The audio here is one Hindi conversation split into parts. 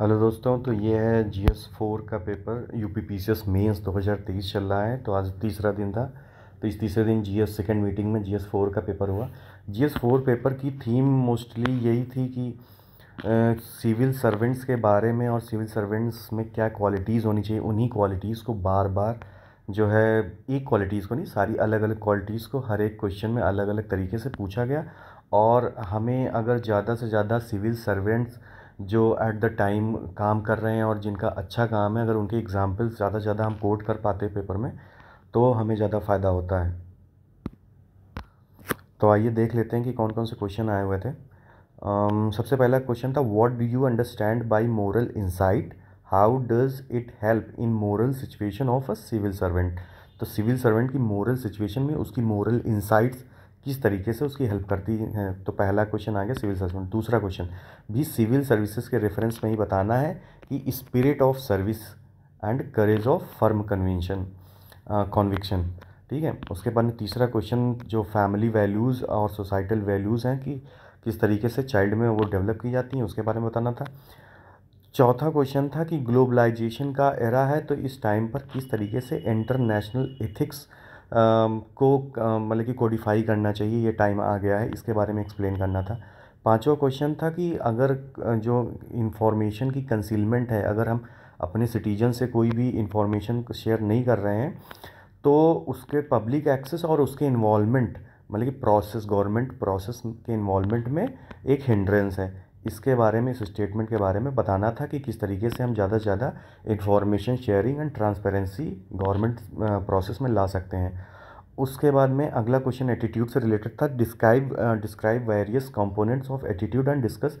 हेलो दोस्तों तो ये है जी एस फोर का paper U P P S C mains दो हज़ार तेईस चल रहा है तो आज तीसरा दिन था तो इस तीसरे दिन जी एस सेकेंड मीटिंग में जी एस फोर का पेपर हुआ जी एस फोर पेपर की थीम मोस्टली यही थी कि सिविल सर्वेंट्स के बारे में और सिविल सर्वेंट्स में क्या क्वालिटीज़ होनी चाहिए उन्हीं क्वालिटीज़ को बार बार जो है एक क्वालिटीज़ को नहीं सारी अलग अलग क्वालिटीज़ को हर एक क्वेश्चन में अलग अलग तरीके से पूछा गया और हमें अगर ज़्यादा से ज़्यादा सिविल सर्वेंट्स जो एट द टाइम काम कर रहे हैं और जिनका अच्छा काम है अगर उनके एग्ज़ाम्पल्स ज़्यादा से ज़्यादा हम कोट कर पाते पेपर में तो हमें ज़्यादा फ़ायदा होता है तो आइए देख लेते हैं कि कौन कौन से क्वेश्चन आए हुए थे um, सबसे पहला क्वेश्चन था what do you understand by moral insight how does it help in moral situation of a civil servant तो सिविल सर्वेंट की मोरल सिचुएशन में उसकी मोरल इंसाइट्स किस तरीके से उसकी हेल्प करती हैं तो पहला क्वेश्चन आ गया सिविल सर्विस में दूसरा क्वेश्चन भी सिविल सर्विसेज के रेफरेंस में ही बताना है कि spirit of service and courage of firm convention conviction ठीक है उसके बाद में तीसरा क्वेश्चन जो फैमिली वैल्यूज़ और सोसाइटल वैल्यूज़ हैं कि किस तरीके से चाइल्ड में वो डेवलप की जाती हैं उसके बारे में बताना था चौथा क्वेश्चन था कि ग्लोबलाइजेशन का एरा है तो इस टाइम पर किस तरीके से इंटरनेशनल एथिक्स को मतलब कि कोडिफाई करना चाहिए ये टाइम आ गया है इसके बारे में एक्सप्लेन करना था पाँचवा क्वेश्चन था कि अगर जो इन्फॉर्मेशन की कंसीलमेंट है अगर हम अपने सिटीजन से कोई भी इंफॉर्मेशन शेयर नहीं कर रहे हैं तो उसके पब्लिक एक्सेस और उसके इन्वॉलमेंट मतलब कि प्रोसेस गवर्नमेंट प्रोसेस के इन्वॉलमेंट में एक हिंड्रेंस है इसके बारे में इस स्टेटमेंट के बारे में बताना था कि किस तरीके से हम ज़्यादा से ज़्यादा information sharing and transparency government process में ला सकते हैं उसके बाद में अगला क्वेश्चन एटीट्यूड से रिलेटेड था describe describe various components of attitude and discuss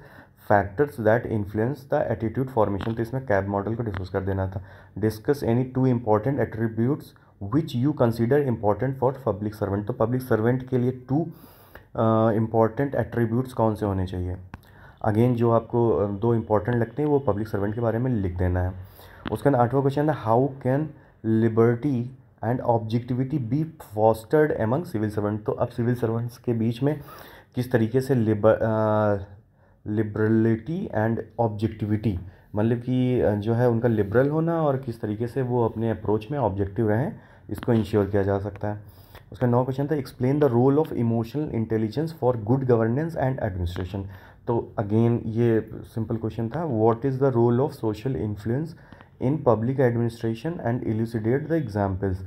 factors that influence the attitude formation तो इसमें कैब मॉडल को डिस्कस कर देना था discuss any two important attributes which you consider important for public servant तो पब्लिक सर्वेंट के लिए टू इम्पॉर्टेंट एट्रीब्यूट्स कौन से होने चाहिए अगेन जो आपको दो इंपॉर्टेंट लगते हैं वो पब्लिक सर्वेंट के बारे में लिख देना है उसके बाद आठवां क्वेश्चन है how can liberty and objectivity be fostered among civil servant तो अब सिविल सर्वेंट्स के बीच में किस तरीके से लिबरलिटी एंड ऑब्जेक्टिविटी मतलब कि जो है उनका लिबरल होना और किस तरीके से वो अपने अप्रोच में ऑब्जेक्टिव रहें इसको इंश्योर किया जा सकता है उसका नौ क्वेश्चन था explain the role of emotional intelligence for good governance and administration तो अगेन ये सिंपल क्वेश्चन था what is the role of social influence in public administration and elucidate the examples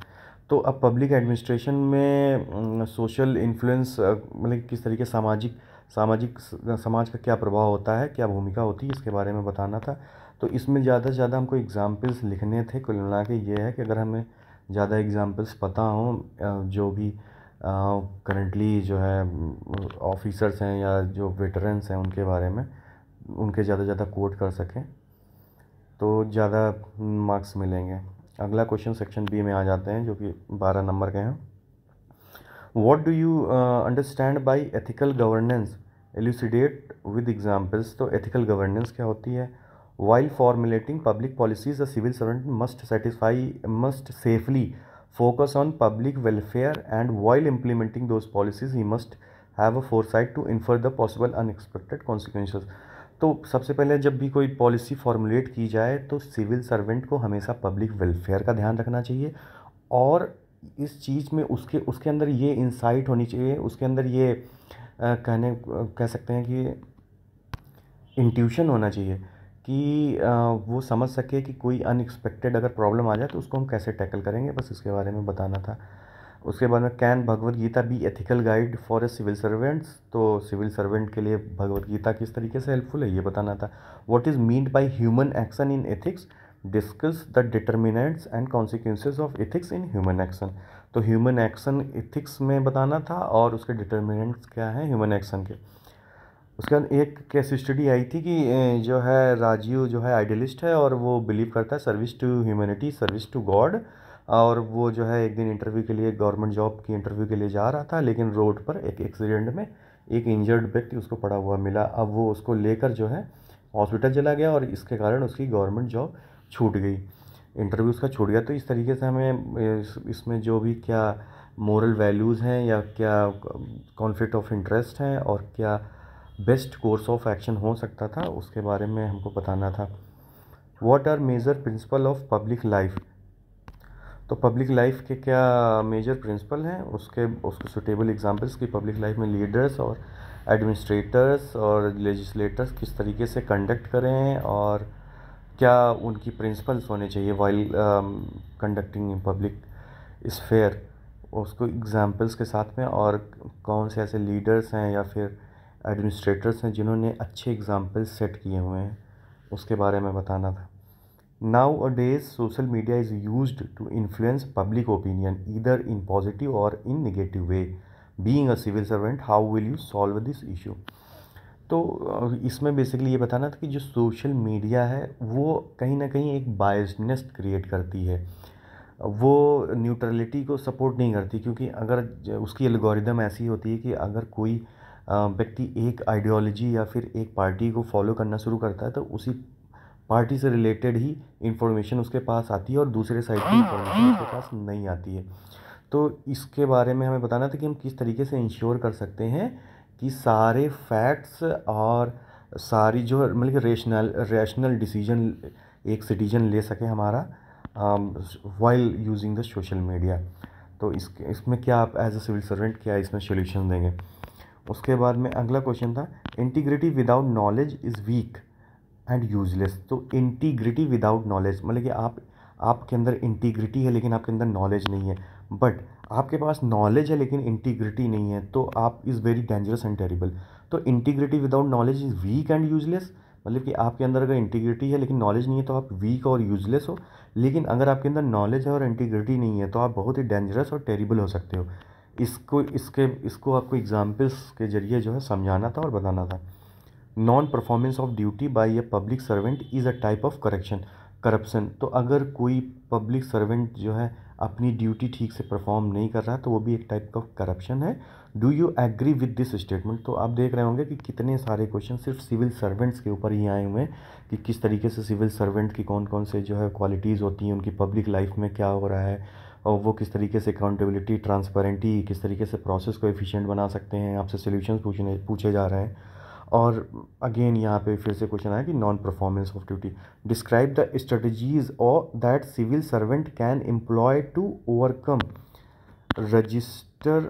तो अब पब्लिक एडमिनिस्ट्रेशन में सोशल mm, इन्फ्लुएंस मतलब किस तरीके सामाजिक सामाजिक समाज का क्या प्रभाव होता है क्या भूमिका होती है इसके बारे में बताना था तो इसमें ज़्यादा से ज़्यादा हमको एग्ज़ाम्पल्स लिखने थे कुल मिला के ये है कि अगर हमें ज़्यादा एग्ज़ाम्पल्स पता हों जो भी करंटली जो है ऑफ़िसर्स हैं या जो वेटरन्स हैं उनके बारे में उनके ज़्यादा से ज़्यादा कोट कर सकें तो ज़्यादा मार्क्स मिलेंगे अगला क्वेश्चन सेक्शन बी में आ जाते हैं जो कि बारह नंबर के हैं what do you understand by ethical governance elucidate with examples तो एथिकल गवर्नेंस क्या होती है while formulating public policies a civil servant must satisfy must safely focus on public welfare and while implementing those policies he must have a foresight to infer the possible unexpected consequence तो सबसे पहले जब भी कोई पॉलिसी फॉर्मुलेट की जाए तो सिविल सर्वेंट को हमेशा पब्लिक वेलफेयर का ध्यान रखना चाहिए और इस चीज़ में उसके उसके अंदर ये इंसाइट होनी चाहिए उसके अंदर ये आ, कहने कह सकते हैं कि इंट्यूशन होना चाहिए कि वो समझ सके कि कोई अनएक्सपेक्टेड अगर प्रॉब्लम आ जाए तो उसको हम कैसे टैकल करेंगे बस इसके बारे में बताना था उसके बाद में can Bhagavad Gita be ethical guide for a civil servants तो सिविल सर्वेंट के लिए भगवत गीता किस तरीके से हेल्पफुल है ये बताना था what is meant by human action in ethics discuss the determinants and consequences of ethics in human action तो ह्यूमन एक्शन एथिक्स में बताना था और उसके डिटर्मिनेंट्स क्या हैं ह्यूमन एक्शन के उसके बाद एक केस स्टडी आई थी कि जो है राजीव जो है आइडियलिस्ट है और वो बिलीव करता है service to humanity service to God और वो जो है एक दिन इंटरव्यू के लिए गवर्नमेंट जॉब की इंटरव्यू के लिए जा रहा था लेकिन रोड पर एक एक्सीडेंट में एक इंजर्ड व्यक्ति उसको पड़ा हुआ मिला अब वो उसको लेकर जो है हॉस्पिटल चला गया और इसके कारण उसकी गवर्नमेंट जॉब छूट गई इंटरव्यू उसका छूट गया तो इस तरीके से हमें इसमें जो भी क्या मोरल वैल्यूज़ हैं या क्या कॉन्फ्लिक्ट ऑफ इंटरेस्ट हैं और क्या बेस्ट कोर्स ऑफ एक्शन हो सकता था उसके बारे में हमको बताना था what are major principle of public life तो पब्लिक लाइफ के क्या मेजर प्रिंसिपल हैं उसके उसके सुटेबल एग्जांपल्स की पब्लिक लाइफ में लीडर्स और एडमिनिस्ट्रेटर्स और लेजिस्लेटर्स किस तरीके से कंडक्ट करें और क्या उनकी प्रिंसिपल्स होने चाहिए वाइल कंडक्टिंग पब्लिक स्फेयर उसको एग्जांपल्स के साथ में और कौन से ऐसे लीडर्स हैं या फिर एडमिनिस्ट्रेटर्स हैं जिन्होंने अच्छे एग्ज़ाम्पल सेट किए हुए हैं उसके बारे में बताना था नाउ तो, a days social media is use to influence public opinion इधर इन पॉजिटिव और in negative way being a civil servant how will you solve this issue तो इसमें बेसिकली ये बताना था कि जो सोशल मीडिया है वो कहीं ना कहीं एक बायसनेस क्रिएट करती है वो न्यूट्रलिटी को सपोर्ट नहीं करती क्योंकि अगर उसकी एल्गोरिदम ऐसी होती है कि अगर कोई व्यक्ति एक आइडियोलॉजी या फिर एक पार्टी को फॉलो करना शुरू करता है तो उसी पार्टी से रिलेटेड ही इन्फॉर्मेशन उसके पास आती है और दूसरे साइड की इन्फॉर्मेशन उसके पास नहीं आती है तो इसके बारे में हमें बताना था कि हम किस तरीके से इंश्योर कर सकते हैं कि सारे फैक्ट्स और सारी जो मतलब कि रेशनल रैशनल डिसीजन एक सिटीजन ले सके हमारा while using the social media तो इस इसमें क्या आप एज अ सिविल सर्वेंट क्या इसमें सोल्यूशन देंगे उसके बाद में अगला क्वेश्चन था integrity without knowledge is weak and useless तो इंटीग्रिटी विदाउट नॉलेज मतलब कि आप आपके अंदर इंटीग्रिटी है लेकिन आपके अंदर नॉलेज नहीं है बट आपके पास नॉलेज है लेकिन इंटीग्रिटी नहीं है तो आप is very dangerous and terrible तो integrity without knowledge is weak and useless मतलब कि आपके अंदर अगर इंटीग्रिटी है लेकिन नॉलेज नहीं है तो आप वीक और यूजलेस हो लेकिन अगर आपके अंदर नॉलेज है और इंटीग्रिटी नहीं है तो आप बहुत ही डेंजरस और टेरिबल हो सकते हो इसको इसके इसको आपको एग्ज़ाम्पल्स के ज़रिए जो है समझाना था और बताना था non performance of duty by a public servant is a type of corruption corruption तो अगर कोई पब्लिक सर्वेंट जो है अपनी ड्यूटी ठीक से परफॉर्म नहीं कर रहा तो वो भी एक टाइप ऑफ करप्शन है do you agree with this statement तो आप देख रहे होंगे कि कितने सारे क्वेश्चन सिर्फ सिविल सर्वेंट्स के ऊपर ही आए हुए हैं कि किस तरीके से सिविल सर्वेंट की कौन कौन से जो है क्वालिटीज़ होती हैं उनकी पब्लिक लाइफ में क्या हो रहा है और वो किस तरीके से अकाउंटेबिलिटी ट्रांसपेरेंटी किस तरीके से प्रोसेस को एफिशिएंट बना सकते हैं आपसे सोल्यूशन पूछने पूछे जा रहे हैं और अगेन यहाँ पे फिर से क्वेश्चन आया कि non performance of duty describe the strategies और that civil servant can employ to overcome register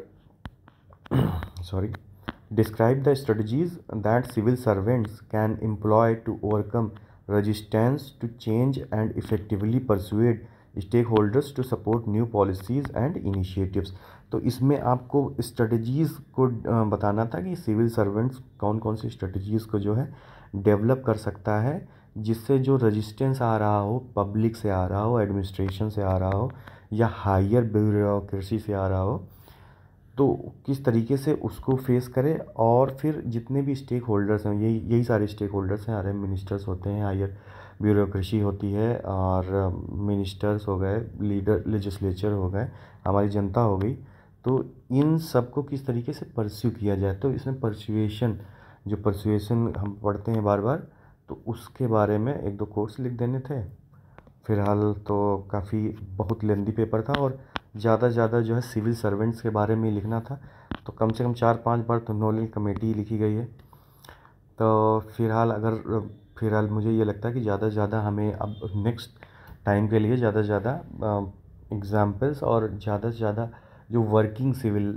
sorry describe the strategies that civil servants can employ to overcome resistance to change and effectively persuade stakeholders to support new policies and initiatives तो इसमें आपको स्ट्रेटजीज़ को बताना था कि सिविल सर्वेंट्स कौन कौन सी स्ट्रेटजीज़ को जो है डेवलप कर सकता है जिससे जो रजिस्टेंस आ रहा हो पब्लिक से आ रहा हो एडमिनिस्ट्रेशन से आ रहा हो या हायर ब्यूरोसी से आ रहा हो तो किस तरीके से उसको फेस करें और फिर जितने भी स्टेक होल्डर्स हैं यही यही सारे स्टेक होल्डर्स हैं आर मिनिस्टर्स होते हैं हायर ब्यूरोक्रेसी होती है और मिनिस्टर्स हो गए लीडर लेजिस्लेचर हो गए हमारी जनता हो गई तो इन सबको किस तरीके से परस्यू किया जाए तो इसमें परसुएशन जो परसुएशन हम पढ़ते हैं बार बार तो उसके बारे में एक दो कोर्स लिख देने थे फिलहाल तो काफ़ी बहुत लेंदी पेपर था और ज़्यादा ज़्यादा जो है सिविल सर्वेंट्स के बारे में लिखना था तो कम से कम चार पांच बार तो नॉलेज कमेटी लिखी गई है तो फिलहाल अगर फिलहाल मुझे ये लगता है कि ज़्यादा से ज़्यादा हमें अब नेक्स्ट टाइम के लिए ज़्यादा से ज़्यादा एग्ज़ाम्पल्स और ज़्यादा से ज़्यादा जो वर्किंग सिविल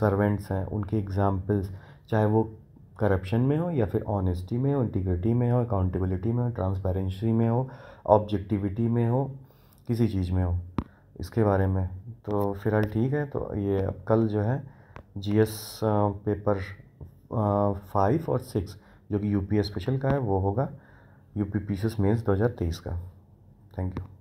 सर्वेंट्स हैं उनके एग्ज़ाम्पल्स चाहे वो करप्शन में हो या फिर ऑनेस्टी में हो इंटीग्रिटी में हो अकाउंटेबिलिटी में हो ट्रांसपेरेंसी में हो ऑब्जेक्टिविटी में हो किसी चीज़ में हो इसके बारे में तो फिलहाल ठीक है तो ये अब कल जो है जीएस पेपर फाइव और सिक्स जो कि यूपी स्पेशल का है वो होगा यूपी पीसीएस मेंस 2023 का थैंक यू